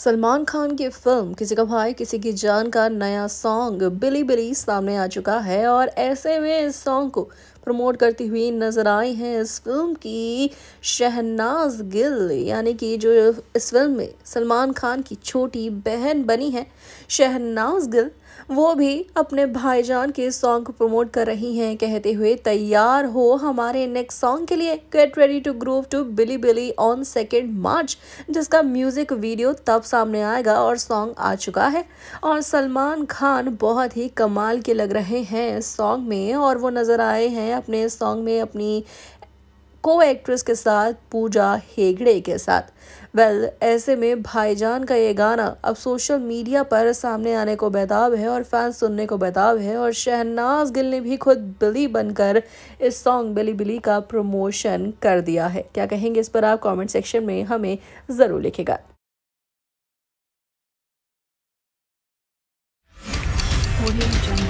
सलमान खान की फिल्म किसी का भाई किसी की जान का नया सॉन्ग बिली बिली सामने आ चुका है और ऐसे में इस सॉन्ग को प्रमोट करती हुई नज़र आई हैं इस फिल्म की शहनाज गिल यानी कि जो इस फिल्म में सलमान खान की छोटी बहन बनी है शहनाज गिल वो भी अपने भाईजान के सॉन्ग को प्रमोट कर रही हैं कहते हुए तैयार हो हमारे नेक्स्ट सॉन्ग के लिए get ready to groove to Billi Billi on second March जिसका म्यूज़िक वीडियो तब सामने आएगा और सॉन्ग आ चुका है और सलमान खान बहुत ही कमाल के लग रहे हैं इस सॉन्ग में और वो नज़र आए हैं अपने सॉन्ग में अपनी को एक्ट्रेस के साथ पूजा हेगड़े के साथ वेल well, ऐसे में भाईजान का ये गाना अब सोशल मीडिया पर सामने आने को बेताब है और फैंस सुनने को बेताब है और शहनाज गिल ने भी खुद बिली बनकर इस सॉन्ग बिली बिली का प्रमोशन कर दिया है क्या कहेंगे इस पर आप कमेंट सेक्शन में हमें ज़रूर लिखेगा Audio Jungle.